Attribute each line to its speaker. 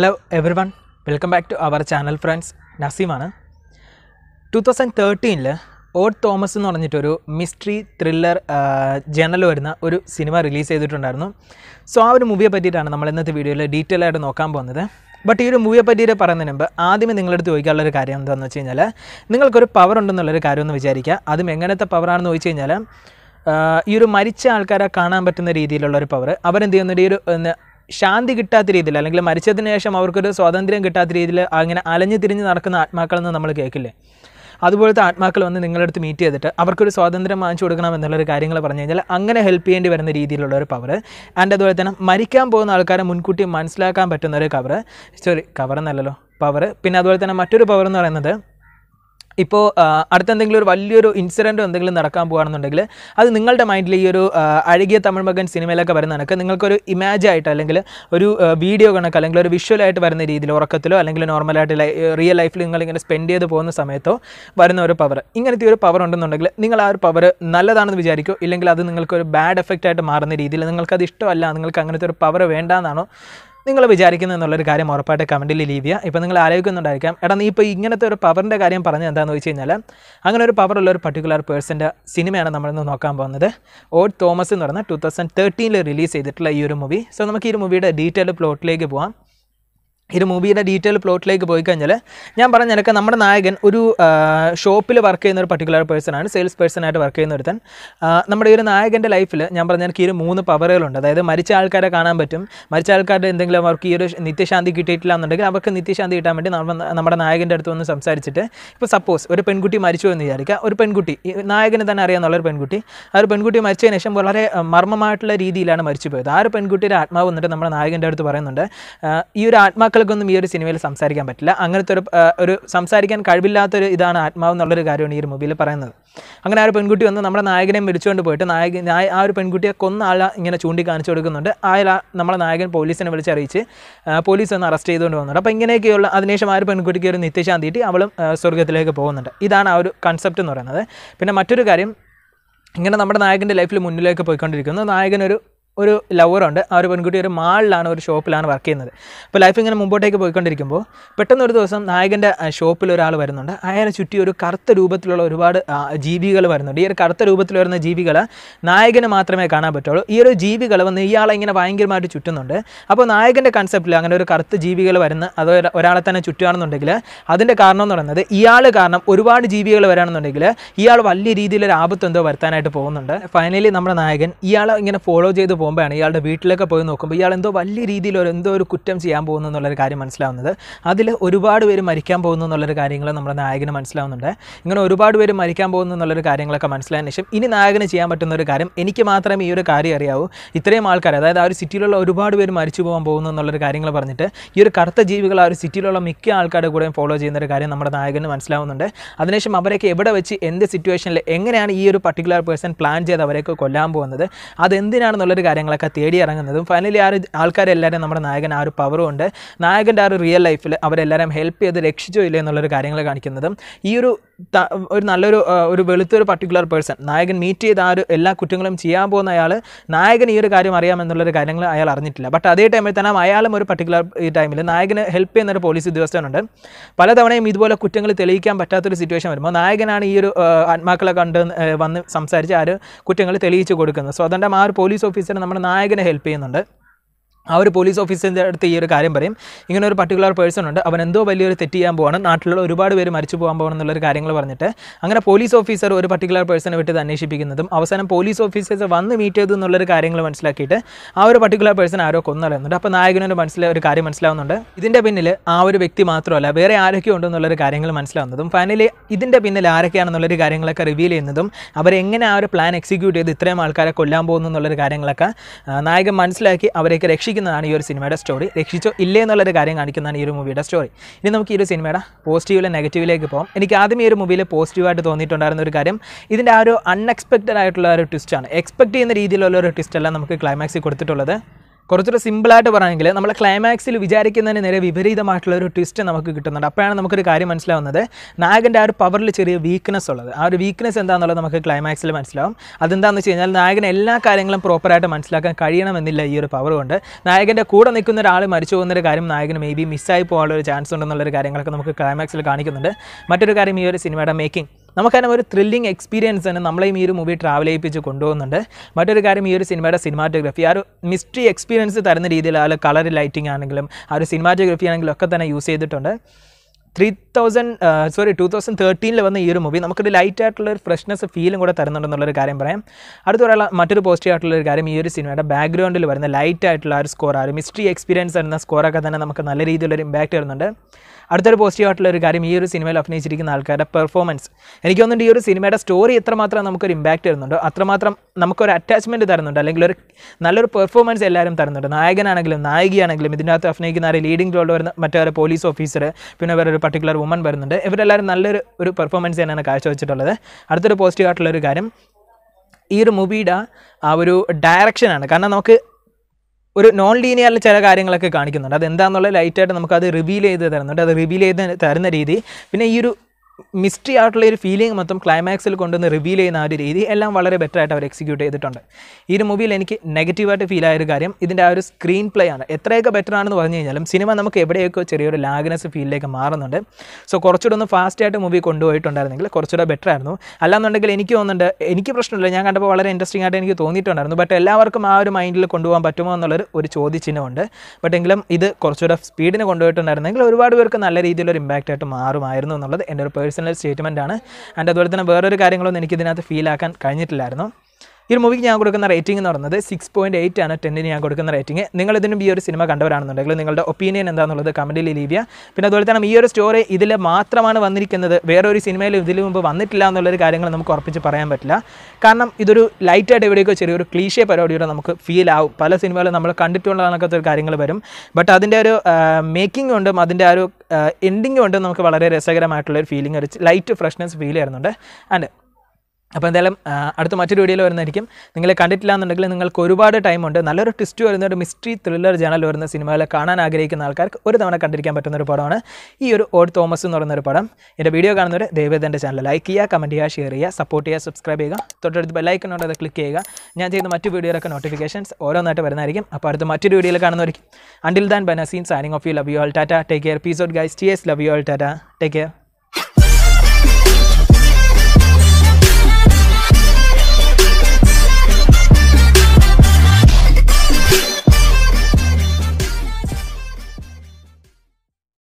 Speaker 1: hello everyone welcome back to our channel friends നസീമാണ് two thousand തേർട്ടീനിൽ odd Thomas എന്ന് പറഞ്ഞിട്ടൊരു mystery thriller journal വരുന്ന ഒരു സിനിമ റിലീസ് ചെയ്തിട്ടുണ്ടായിരുന്നു സോ ആ ഒരു മൂവിയെ പറ്റിയിട്ടാണ് നമ്മൾ ഇന്നത്തെ വീഡിയോയിൽ ഡീറ്റെയിൽ ആയിട്ട് നോക്കാൻ പോകുന്നത് ബട്ട് ഈ ഒരു മൂവിയെ പറ്റിയിട്ട് പറയുന്നതിന് മുമ്പ് ആദ്യമേ ചോദിക്കാനുള്ള ചോദിക്കാനുള്ളൊരു കാര്യം എന്താണെന്ന് വെച്ച് കഴിഞ്ഞാൽ നിങ്ങൾക്കൊരു പവർ ഉണ്ടെന്നുള്ളൊരു ഒന്ന് വിചാരിക്കുക അതും എങ്ങനത്തെ പവറാണെന്ന് ചോദിച്ചു കഴിഞ്ഞാൽ ഈ ഒരു മരിച്ച ആൾക്കാരെ കാണാൻ പറ്റുന്ന രീതിയിലുള്ള ഒരു പവർ അവരെന്ത് ചെയ്യുന്നുണ്ട് ഈ ഒരു ശാന്തി കിട്ടാത്ത രീതിയിൽ അല്ലെങ്കിൽ മരിച്ചതിന് ശേഷം അവർക്കൊരു സ്വാതന്ത്ര്യം കിട്ടാത്ത രീതിയിൽ അങ്ങനെ അലഞ്ഞു തിരിഞ്ഞ് നടക്കുന്ന ആത്മാക്കളെന്ന് നമ്മൾ കേൾക്കില്ലേ അതുപോലത്തെ ആത്മാക്കൾ വന്ന് നിങ്ങളുടെ അടുത്ത് മീറ്റ് ചെയ്തിട്ട് അവർക്കൊരു സ്വാതന്ത്ര്യം വാങ്ങിച്ചു കൊടുക്കണം എന്നുള്ളൊരു കാര്യങ്ങൾ പറഞ്ഞു കഴിഞ്ഞാൽ അങ്ങനെ ഹെൽപ്പ് ചെയ്യേണ്ടി വരുന്ന രീതിയിലുള്ള ഒരു പവർ ആൻഡ് അതുപോലെ തന്നെ മരിക്കാൻ പോകുന്ന ആൾക്കാരെ മുൻകൂട്ടി മനസ്സിലാക്കാൻ പറ്റുന്ന ഒരു കവർ സോറി കവർ എന്നല്ലല്ലോ പവർ പിന്നെ അതുപോലെ തന്നെ മറ്റൊരു പവർ എന്ന് പറയുന്നത് ഇപ്പോൾ അടുത്ത എന്തെങ്കിലും ഒരു വലിയൊരു ഇൻസിഡൻറ്റ് എന്തെങ്കിലും നടക്കാൻ പോകുകയാണെന്നുണ്ടെങ്കിൽ അത് നിങ്ങളുടെ മൈൻഡിൽ ഈ ഒരു അഴകിയ തമിഴ് മകൻ സിനിമയിലൊക്കെ വരുന്ന കണക്ക് നിങ്ങൾക്കൊരു ഇമാജായിട്ട് ആയിട്ട് അല്ലെങ്കിൽ ഒരു വീഡിയോ കണക്ക് അല്ലെങ്കിൽ ഒരു വിഷ്വലായിട്ട് വരുന്ന രീതിയിൽ ഉറക്കത്തിലോ അല്ലെങ്കിൽ നോർമലായിട്ട് റിയൽ ലൈഫിൽ നിങ്ങളിങ്ങനെ സ്പെൻഡ് ചെയ്ത് പോകുന്ന സമയത്തോ വരുന്ന ഒരു പവർ ഇങ്ങനത്തെ ഒരു പവർ ഉണ്ടെന്നുണ്ടെങ്കിൽ നിങ്ങൾ ആ ഒരു പവർ നല്ലതാണെന്ന് വിചാരിക്കോ ഇല്ലെങ്കിൽ അത് നിങ്ങൾക്കൊരു ബാഡ് എഫക്റ്റ് ആയിട്ട് മാറുന്ന രീതിയിൽ നിങ്ങൾക്കത് ഇഷ്ടമല്ല നിങ്ങൾക്ക് അങ്ങനത്തെ ഒരു പവർ വേണ്ടാന്നാണോ നിങ്ങൾ വിചാരിക്കുന്നത് എന്നുള്ളൊരു കാര്യം ഉറപ്പായിട്ട് കമൻറ്റിൽ ലീവ് ചെയ്യുക ഇപ്പോൾ നിങ്ങൾ ആലോചിക്കുന്നുണ്ടായിരിക്കാം എടാ നീ ഇപ്പോൾ ഇങ്ങനത്തെ ഒരു പവറിൻ്റെ കാര്യം പറഞ്ഞത് എന്താണെന്ന് വെച്ച് കഴിഞ്ഞാൽ അങ്ങനെ ഒരു പവറുള്ള ഒരു പർട്ടിക്കുലർ പേഴ്സൻ്റെ സിനിമയാണ് നമ്മളിന്ന് നോക്കാൻ പോകുന്നത് ഓഡ് തോമസ് എന്ന് പറഞ്ഞ ടു തൗസൻഡ് തേർട്ടീനിൽ റിലീസ് ചെയ്തിട്ടുള്ള ഈ ഒരു മൂവി സോ നമുക്ക് ഈ ഒരു മൂവിയുടെ ഡീറ്റെയിൽ പ്ലോട്ടിലേക്ക് പോകാം ഇത് മൂവിയുടെ ഡീറ്റെയിൽ പ്ലോട്ടിലേക്ക് പോയി കഴിഞ്ഞാൽ ഞാൻ പറഞ്ഞ നിലക്ക് നമ്മുടെ നായകൻ ഒരു ഷോപ്പിൽ വർക്ക് ചെയ്യുന്ന ഒരു പർട്ടിക്കുലർ പേഴ്സണാണ് സെയിൽസ് പേഴ്സണായിട്ട് വർക്ക് ചെയ്യുന്ന ഒരുത്തൻ നമ്മുടെ ഈ ഒരു നായകൻ്റെ ലൈഫിൽ ഞാൻ പറഞ്ഞ എനിക്ക് ഈ ഒരു മൂന്ന് പവറുകളുണ്ട് അതായത് മരിച്ച ആൾക്കാരെ കാണാൻ പറ്റും മരിച്ച ആൾക്കാരുടെ എന്തെങ്കിലും അവർക്ക് ഈ ഒരു നിത്യശാന്തി കിട്ടിയിട്ടില്ല എന്നുണ്ടെങ്കിൽ അവർക്ക് നിത്യശാന്തി കിട്ടാൻ വേണ്ടി നമ്മുടെ നായകൻ്റെ അടുത്ത് വന്ന് സംസാരിച്ചിട്ട് ഇപ്പോൾ സപ്പോസ് ഒരു പെൺകുട്ടി മരിച്ചു എന്ന് വിചാരിക്കുക ഒരു പെൺകുട്ടി നായകന് തന്നെ അറിയാമെന്നുള്ള ഒരു പെൺകുട്ടി ആ ഒരു പെൺകുട്ടി മരിച്ചതിന് ശേഷം വളരെ മർമ്മമായിട്ടുള്ള രീതിയിലാണ് മരിച്ചു പോയത് ആ ഒരു പെൺകുട്ടിയുടെ ആത്മാവ് വന്നിട്ട് നമ്മുടെ നായകൻ്റെ അടുത്ത് പറയുന്നുണ്ട് ഈ ഒരു ആത്മാക്കൾ മക്കൾക്കൊന്നും ഈ ഒരു സിനിമയിൽ സംസാരിക്കാൻ പറ്റില്ല അങ്ങനത്തെ ഒരു ഒരു സംസാരിക്കാൻ കഴിവില്ലാത്തൊരു ഇതാണ് ആത്മാവ് എന്നുള്ളൊരു കാര്യമാണ് ഈ ഒരു മൂവിയിൽ പറയുന്നത് അങ്ങനെ ആ ഒരു പെൺകുട്ടി വന്ന് നമ്മുടെ നായകനെ വിളിച്ചുകൊണ്ട് പോയിട്ട് നായകൻ ആ ഒരു പെൺകുട്ടിയെ കൊന്ന ആളെ ഇങ്ങനെ ചൂണ്ടിക്കാണിച്ചു കൊടുക്കുന്നുണ്ട് അയാൾ നമ്മുടെ നായകൻ പോലീസിനെ വിളിച്ചറിയിച്ച് പോലീസ് ഒന്ന് അറസ്റ്റ് ചെയ്തുകൊണ്ട് പോകുന്നുണ്ട് അപ്പോൾ ഇങ്ങനെയൊക്കെയുള്ള അതിനുശേഷം ആ ഒരു പെൺകുട്ടിക്ക് ഒരു നിത്യശാന്തി കിട്ടി അവളും സ്വർഗത്തിലേക്ക് പോകുന്നുണ്ട് ഇതാണ് ആ ഒരു കൺസെപ്റ്റ് എന്ന് പറയുന്നത് പിന്നെ മറ്റൊരു കാര്യം ഇങ്ങനെ നമ്മുടെ നായകൻ്റെ ലൈഫിൽ മുന്നിലേക്ക് പോയിക്കൊണ്ടിരിക്കുന്നു നായകനൊരു ഒരു ലവറുണ്ട് ആ ഒരു പെൺകുട്ടി ഒരു മാളിലാണ് ഒരു ഷോപ്പിലാണ് വർക്ക് ചെയ്യുന്നത് അപ്പോൾ ലൈഫ് ഇങ്ങനെ മുമ്പോട്ടേക്ക് പോയിക്കൊണ്ടിരിക്കുമ്പോൾ പെട്ടെന്ന് ഒരു ദിവസം നായകൻ്റെ ഷോപ്പിൽ ഒരാൾ വരുന്നുണ്ട് അയാളെ ചുറ്റി ഒരു കറുത്ത രൂപത്തിലുള്ള ഒരുപാട് ജീവികൾ വരുന്നുണ്ട് ഈ ഒരു കറുത്ത രൂപത്തിൽ വരുന്ന ജീവികൾ നായകന് മാത്രമേ കാണാൻ പറ്റുള്ളൂ ഈ ഒരു ജീവികൾ വന്ന് ഇയാളെ ഇങ്ങനെ ഭയങ്കരമായിട്ട് ചുറ്റുന്നുണ്ട് അപ്പോൾ നായകൻ്റെ കൺസെപ്റ്റിൽ അങ്ങനെ ഒരു കറുത്ത ജീവികൾ വരുന്ന അത് ഒരാളെ തന്നെ ചുറ്റുകയാണെന്നുണ്ടെങ്കിൽ അതിൻ്റെ കാരണം എന്ന് പറയുന്നത് ഇയാൾ കാരണം ഒരുപാട് ജീവികൾ വരാണെന്നുണ്ടെങ്കിൽ ഇയാൾ വലിയ രീതിയിലൊരു ആപത്ത് എന്തോ വരുത്താനായിട്ട് പോകുന്നുണ്ട് ഫൈനലി നമ്മുടെ നായകൻ ഇയാളെ ഇങ്ങനെ ഫോളോ ചെയ്ത് പോകുമ്പോഴാണ് ഇയാളുടെ വീട്ടിലേക്ക് പോയി നോക്കുമ്പോൾ ഇയാൾ എന്തോ വലിയ രീതിയിൽ ഒരു എന്തോ ഒരു കുറ്റം ചെയ്യാൻ പോകുന്നു എന്നുള്ളൊരു കാര്യം മനസ്സിലാവുന്നത് അതിൽ ഒരുപാട് പേര് മരിക്കാൻ പോകുന്നു എന്നുള്ളൊരു കാര്യങ്ങൾ നമ്മുടെ നായകന് മനസ്സിലാവുന്നുണ്ട് ഇങ്ങനെ ഒരുപാട് പേര് മരിക്കാൻ പോകുന്നു എന്നുള്ളൊരു കാര്യങ്ങളൊക്കെ മനസ്സിലായ ശേഷം ഇനി നായകന് ചെയ്യാൻ പറ്റുന്ന ഒരു കാര്യം എനിക്ക് മാത്രമേ ഈ ഒരു കാര്യം അറിയാവൂ ഇത്രയും ആൾക്കാർ അതായത് ആ ഒരു സിറ്റിയിലുള്ള ഒരുപാട് പേര് മരിച്ചു പോകാൻ പോകുന്നു എന്നുള്ളൊരു കാര്യങ്ങൾ പറഞ്ഞിട്ട് ഈ ഒരു കറുത്ത ജീവികൾ ആ ഒരു സിറ്റിയിലുള്ള മിക്ക ആൾക്കാരുടെ കൂടെയും ഫോളോ ചെയ്യുന്ന ഒരു കാര്യം നമ്മുടെ നായകന് മനസ്സിലാവുന്നുണ്ട് അതിനുശേഷം അവരെയൊക്കെ എവിടെ വെച്ച് എന്ത് സിറ്റുവേഷനിൽ എങ്ങനെയാണ് ഈ ഒരു പർട്ടിക്കുലർ പേഴ്സൺ പ്ലാൻ ചെയ്ത് അവരെയൊക്കെ കൊല്ലാൻ പോകുന്നത് അതെന്തിനാണെന്നുള്ളൊരു കാര്യം കാര്യങ്ങളൊക്കെ തേടി ഇറങ്ങുന്നതും ഫൈനലി ആ ഒരു ആൾക്കാരെല്ലാവരും നമ്മുടെ നായകൻ ആ ഒരു പവറും ഉണ്ട് നായകൻ്റെ ആ ഒരു റിയൽ ലൈഫിൽ അവരെല്ലാവരും ഹെൽപ്പ് ചെയ്ത് രക്ഷിച്ചോ ഇല്ല എന്നുള്ളൊരു കാര്യങ്ങൾ കാണിക്കുന്നതും ഈ ഒരു ഒരു നല്ലൊരു ഒരു വെളുത്തൊരു പർട്ടിക്കുലർ പേഴ്സൺ നായകൻ മീറ്റ് ചെയ്ത ആ ഒരു എല്ലാ കുറ്റങ്ങളും ചെയ്യാൻ പോകുന്ന അയാൾ നായകൻ ഈ ഒരു കാര്യം അറിയാമെന്നുള്ളൊരു കാര്യങ്ങൾ അയാൾ അറിഞ്ഞിട്ടില്ല ബട്ട് അതേ ടൈമിൽ തന്നെ അയാളും ഒരു പർട്ടിക്കുലർ ഈ ടൈമിൽ നായകന് ഹെൽപ്പ് ചെയ്യുന്ന ഒരു പോലീസ് ഉദ്യോഗസ്ഥനുണ്ട് പലതവണയും ഇതുപോലെ കുറ്റങ്ങൾ തെളിയിക്കാൻ പറ്റാത്തൊരു സിറ്റുവേഷൻ വരുമ്പോൾ നായകനാണ് ഈ ഒരു ആത്മാക്കളെ കണ്ട് വന്ന് സംസാരിച്ച് ആ ഒരു കുറ്റങ്ങൾ തെളിയിച്ച് കൊടുക്കുന്നത് സ്വതന്ത്രം ആ ഒരു പോലീസ് ഓഫീസർ നമ്മുടെ നായകനെ ഹെൽപ്പ് ചെയ്യുന്നുണ്ട് ആ ഒരു പോലീസ് ഓഫീസിൻ്റെ അടുത്ത് ഈ ഒരു കാര്യം പറയും ഇങ്ങനെ ഒരു പർട്ടിക്കുലർ പേഴ്സൺ ഉണ്ട് അവൻ എന്തോ വലിയൊരു തെറ്റ് ചെയ്യാൻ പോവാണ് നാട്ടിലുള്ള ഒരുപാട് പേര് മരിച്ചു പോകാൻ പോകണം എന്നുള്ളൊരു കാര്യങ്ങൾ പറഞ്ഞിട്ട് അങ്ങനെ പോലീസ് ഓഫീസർ ഒരു പർട്ടിക്കുലർ പേഴ്സണെ വിട്ടത് അന്വേഷിപ്പിക്കുന്നതും അവസാനം പോലീസ് ഓഫീസേഴ്സ് വന്ന് മീറ്റ് ചെയ്തു എന്നുള്ളൊരു കാര്യങ്ങൾ മനസ്സിലാക്കിയിട്ട് ആ ഒരു പർട്ടിക്കുലർ പേഴ്സൺ ആരോ കൊന്നറിയുന്നുണ്ട് അപ്പോൾ നായകനൊരു മനസ്സിലെ ഒരു കാര്യം മനസ്സിലാവുന്നുണ്ട് ഇതിൻ്റെ പിന്നിൽ ആ ഒരു വ്യക്തി മാത്രമല്ല വേറെ ആരൊക്കെ ഉണ്ടെന്നുള്ളൊരു കാര്യങ്ങൾ മനസ്സിലാവുന്നതും ഫൈനലി ഇതിൻ്റെ പിന്നിൽ ആരൊക്കെയാണെന്നുള്ളൊരു കാര്യങ്ങളൊക്കെ റിവീൽ ചെയ്യുന്നതും അവരെങ്ങനെ ആ ഒരു പ്ലാൻ എക്സിക്യൂട്ട് ചെയ്ത് ഇത്രയും ആൾക്കാരെ കൊല്ലാൻ പോകുന്നു എന്നുള്ളൊരു കാര്യങ്ങളൊക്കെ നായകൻ മനസ്സിലാക്കി അവരെയൊക്കെ രക്ഷിക്കും കാണിക്കുന്നതാണ് ഈ ഒരു സിനിമയുടെ സ്റ്റോറി രക്ഷിച്ചോ ഇല്ലേ എന്നുള്ളൊരു കാര്യം കാണിക്കുന്നതാണ് ഈ ഒരു മൂവിയുടെ സ്റ്റോറി ഇനി നമുക്ക് ഈ ഒരു സിനിമയുടെ പോസിറ്റീവിലെ നെഗറ്റീവിലേക്ക് പോകാം എനിക്ക് ആദ്യം ഈ ഒരു മൂവിയിൽ പോസിറ്റീവായിട്ട് തോന്നിയിട്ടുണ്ടായിരുന്ന ഒരു കാര്യം ഇതിൻ്റെ ആ ഒരു അൺഎക്സ്പെക്റ്റഡ് ആയിട്ടുള്ള ഒരു ട്വിസ്റ്റാണ് എക്സ്പെക്ട് ചെയ്യുന്ന രീതിയിലുള്ള ഒരു ട്വിസ്റ്റല്ല നമുക്ക് ക്ലൈമാക്സിൽ കൊടുത്തിട്ടുള്ളത് കുറച്ചുകൂടെ സിമ്പിളായിട്ട് പറയുകയാണെങ്കിൽ നമ്മൾ ക്ലൈമാക്സിൽ വിചാരിക്കുന്നതിന് നേരെ വിപരീതമായിട്ടുള്ള ഒരു ട്വിസ്റ്റ് നമുക്ക് കിട്ടുന്നുണ്ട് അപ്പോഴാണ് നമുക്കൊരു കാര്യം മനസ്സിലാവുന്നത് നായകൻ്റെ ആ ഒരു പവറിൽ ചെറിയ വീക്ക്നെസ് ഉള്ളത് ആ ഒരു വീക്ക്നെസ് എന്താണെന്നുള്ളത് നമുക്ക് ക്ലൈമാക്സിൽ മനസ്സിലാവും അതെന്താണെന്ന് വെച്ച് കഴിഞ്ഞാൽ നായകൻ എല്ലാ കാര്യങ്ങളും പ്രോപ്പറായിട്ട് മനസ്സിലാക്കാൻ കഴിയണമെന്നില്ല ഈ ഒരു പവർ കൊണ്ട് നായകൻ്റെ കൂടെ നിൽക്കുന്ന ഒരാൾ മരിച്ചു പോകുന്നൊരു കാര്യം നായകന് മേ ബി മിസ്സായി പോകാനുള്ള ഒരു ചാൻസ് ഉണ്ടെന്നുള്ളൊരു കാര്യങ്ങളൊക്കെ നമുക്ക് ക്ലൈമാക്സിൽ കാണിക്കുന്നുണ്ട് മറ്റൊരു കാര്യം ഈ ഒരു സിനിമയുടെ മേക്കിംഗ് നമുക്കതിനെ ഒരു ത്രില്ലിംഗ് എക്സ്പീരിയൻസ് തന്നെ നമ്മളെയും ഈ ഒരു മൂവി ട്രാവൽ ചെയ്യിപ്പിച്ച് കൊണ്ടുപോകുന്നുണ്ട് മറ്റൊരു കാര്യം ഈ ഒരു സിനിമയുടെ സിനിമാറ്റോഗ്രഫി ആ ഒരു മിസ്റ്ററി എക്സ്പീരിയൻസ് തരുന്ന രീതിയിൽ ആ കളർ ലൈറ്റിംഗ് ആണെങ്കിലും ആ ഒരു സിനിമാറ്റോഗ്രഫി ആണെങ്കിലും ഒക്കെ തന്നെ യൂസ് ചെയ്തിട്ടുണ്ട് three thousand sorry two thousand തേർട്ടീനിൽ വന്ന ഈ ഒരു മൂവി നമുക്കൊരു ലൈറ്റ് ആയിട്ടുള്ള ഒരു ഫ്രഷ്നെസ് ഫീലും കൂടെ തരുന്നുണ്ടെന്നുള്ളൊരു കാര്യം പറയാം അടുത്ത ഒരാൾ മറ്റൊരു പോസിറ്റീവ് ആയിട്ടുള്ള ഒരു കാര്യം ഈ ഒരു സിനിമയുടെ ബാക്ക്ഗ്രൗണ്ടിൽ വരുന്ന ലൈറ്റ് ആയിട്ടുള്ള ഒരു സ്കോർ ആ ഒരു മിസ്റ്ററി എക്സ്പീരിയൻസ് വരുന്ന സ്കോറൊക്കെ തന്നെ നമുക്ക് നല്ല രീതിയിലൊരു ഇമ്പാക്റ്റ് വരുന്നുണ്ട് അടുത്തൊരു പോസിറ്റീവ് ആയിട്ടുള്ള ഒരു കാര്യം ഈ ഒരു സിനിമയിൽ അഭിനയിച്ചിരിക്കുന്ന ആൾക്കാരുടെ പെർഫോമൻസ് എനിക്ക് തോന്നുന്നു ഈ ഒരു സിനിമയുടെ സ്റ്റോറി എത്രമാത്രം നമുക്കൊരു ഇമ്പാക്റ്റ് തരുന്നുണ്ടോ അത്രമാത്രം നമുക്കൊരു അറ്റാച്ച്മെൻറ്റ് തരുന്നുണ്ട് അല്ലെങ്കിൽ ഒരു നല്ലൊരു പെർഫോമൻസ് എല്ലാവരും തരുന്നുണ്ട് നായകനാണെങ്കിലും നായികയാണെങ്കിലും ഇതിനകത്ത് അഭിനയിക്കുന്ന ആ ലീഡിംഗ് റോൾ വരുന്ന മറ്റേ പോലീസ് ഓഫീസർ പിന്നെ വേറൊരു പർട്ടിക്കുലർ വുമൺ വരുന്നുണ്ട് ഇവരെല്ലാവരും നല്ലൊരു ഒരു പെർഫോമൻസ് തന്നെയാണ് കാഴ്ചവെച്ചിട്ടുള്ളത് അടുത്തൊരു പോസിറ്റീവ് ആയിട്ടുള്ളൊരു കാര്യം ഈ ഒരു മൂവിയുടെ ആ ഒരു ഡയറക്ഷനാണ് കാരണം നമുക്ക് ഒരു നോൺ ലീനിയറിൽ ചില കാര്യങ്ങളൊക്കെ കാണിക്കുന്നുണ്ട് അത് എന്താണെന്നുള്ള ലൈറ്റായിട്ട് നമുക്കത് റിവീൽ ചെയ്ത് തരുന്നുണ്ട് അത് റിവീൽ ചെയ്ത് തരുന്ന രീതി പിന്നെ ഈ ഒരു മിസ്റ്ററി ആയിട്ടുള്ള ഒരു ഫീലിംഗ് മൊത്തം ക്ലൈമാക്സിൽ കൊണ്ടുവന്ന് റിവീൽ ചെയ്യുന്ന ആ ഒരു രീതി എല്ലാം വളരെ ബെറ്റർ ആയിട്ട് അവർ എക്സിക്യൂട്ട് ചെയ്തിട്ടുണ്ട് ഈ ഒരു മൂവിയിൽ എനിക്ക് നെഗറ്റീവായിട്ട് ഫീൽ ആയ ഒരു കാര്യം ഇതിൻ്റെ ആ ഒരു സ്ക്രീൻ പ്ലേ ആണ് എത്രയൊക്കെ ബെറ്റർ ആണെന്ന് പറഞ്ഞു കഴിഞ്ഞാലും സിനിമ നമുക്ക് എവിടെയൊക്കെ ചെറിയൊരു ലാഗ്നസ് ഫീലിലേക്ക് മാറുന്നുണ്ട് സോ കുറച്ചുകൂടെ ഒന്ന് ഫാസ്റ്റ് ആയിട്ട് മൂവി കൊണ്ടുപോയിട്ടുണ്ടായിരുന്നെങ്കിൽ കുറച്ചുകൂടെ ബെറ്റർ ആയിരുന്നു അല്ലാന്നുണ്ടെങ്കിൽ എനിക്ക് തോന്നുന്നുണ്ട് എനിക്ക് പ്രശ്നമില്ല ഞാൻ കണ്ടപ്പോൾ വളരെ ഇൻട്രസ്റ്റിംഗ് ആയിട്ട് എനിക്ക് തോന്നിയിട്ടുണ്ടായിരുന്നു ബട്ട് എല്ലാവർക്കും ആ ഒരു മൈൻഡിൽ കൊണ്ടുപോകാൻ പറ്റുമോ എന്നുള്ളൊരു ഒരു ചോദ്യചിഹ്നമുണ്ട് ബട്ട് എങ്കിലും ഇത് കുറച്ചുകൂടെ സ്പീഡിന് കൊണ്ടുപോയിട്ടുണ്ടായിരുന്നെങ്കിൽ ഒരുപാട് പേർക്ക് നല്ല രീതിയിലൊരു ഇമ്പാക്റ്റ് ആയിട്ട് മാറുമായിരുന്നു എന്നുള്ളത് എൻ്റെ ഒരു പേഴ്സണൽ സ്റ്റേറ്റ്മെൻറ്റാണ് ആൻഡ് അതുപോലെ തന്നെ വേറൊരു കാര്യങ്ങളൊന്നും എനിക്ക് ഫീലാക്കാൻ കഴിഞ്ഞിട്ടില്ലായിരുന്നു ഈ ഒരു മൂവിക്ക് ഞാൻ കൊടുക്കുന്ന റേറ്റിംഗ് എന്ന് പറയുന്നത് സിക്സ് പോയിന്റ് എയ്റ്റ് ആണ് ടെന്നിന് ഞാൻ കൊടുക്കുന്ന റേറ്റിംഗ് നിങ്ങൾ ഇതിനും ഈ ഒരു സിനിമ കണ്ടവരാണെന്നുണ്ടെങ്കിൽ നിങ്ങളുടെ ഒപ്പീനിയൻ എന്താണെന്നുള്ളത് കമൻറ്റിൽ ചെയ്യുക പിന്നെ അതുപോലെ തന്നെ ഈ ഒരു സ്റ്റോറി ഇതിൽ മാത്രമാണ് വന്നിരിക്കുന്നത് വേറൊരു സിനിമയിലും ഇതിനു മുമ്പ് വന്നിട്ടില്ല എന്നുള്ളൊരു കാര്യങ്ങൾ നമുക്ക് ഉറപ്പിച്ച് പറയാൻ പറ്റില്ല കാരണം ഇതൊരു ലൈറ്റായിട്ട് എവിടെയൊക്കെ ചെറിയൊരു ക്ലീഷ്യ പരിപാടിയുടെ നമുക്ക് ഫീൽ ആവും പല സിനിമകളും നമ്മൾ കണ്ടിട്ടുള്ളതാണൊക്കെ ഒരു കാര്യങ്ങൾ വരും ബട്ട് അതിൻ്റെ ഒരു മേക്കിംഗ് കൊണ്ടും അതിൻ്റെ ആ ഒരു എൻഡിങ് കൊണ്ടും നമുക്ക് വളരെ രസകരമായിട്ടുള്ള ഒരു ഫീലിംഗ് ഒരു ലൈറ്റ് ഫ്രഷ്നെസ് ഫീൽ ചെയ്യുന്നുണ്ട് ആൻഡ് അപ്പോൾ എന്തായാലും അടുത്ത മറ്റൊരു വീഡിയോയിൽ വരുന്നതായിരിക്കും നിങ്ങൾ കണ്ടിട്ടില്ല എന്നുണ്ടെങ്കിൽ നിങ്ങൾക്ക് ഒരുപാട് ടൈം ഉണ്ട് നല്ലൊരു ട്വിസ്റ്റ് വരുന്ന ഒരു മിസ്റ്ററി ത്രില്ലർ ജേണൽ വരുന്ന സിനിമകളെ കാണാൻ ആഗ്രഹിക്കുന്ന ആൾക്കാർക്ക് ഒരു തവണ കണ്ടിരിക്കാൻ പറ്റുന്ന ഒരു പടമാണ് ഈ ഒരു ഓഡ് തോമസ് എന്ന് പറയുന്ന ഒരു പടം എൻ്റെ വീഡിയോ കാണുന്നവർ ദൈവം എൻ്റെ ചാനൽ ലൈക്ക് ചെയ്യുക കമൻറ്റ് ചെയ്യുക ഷെയർ ചെയ്യുക സപ്പോർട്ട് ചെയ്യുക സബ്സ്ക്രൈബ് ചെയ്യുക തൊട്ടടുത്ത് ബെല്ലൈക്കനോട് അത് ക്ലിക്ക് ചെയ്യുക ഞാൻ ചെയ്യുന്ന മറ്റു വീഡിയോയിലൊക്കെ നോട്ടിഫിക്കേഷൻസ് ഓരോന്നായിട്ട് വരുന്നതായിരിക്കും അപ്പോൾ അടുത്ത മറ്റൊരു വീഡിയോയിൽ കാണുന്നവരിക്കും അണ്ടിൽ ദാൻ ബനസീൻ signing off you love you all tata take care peace out guys T S love you all tata take care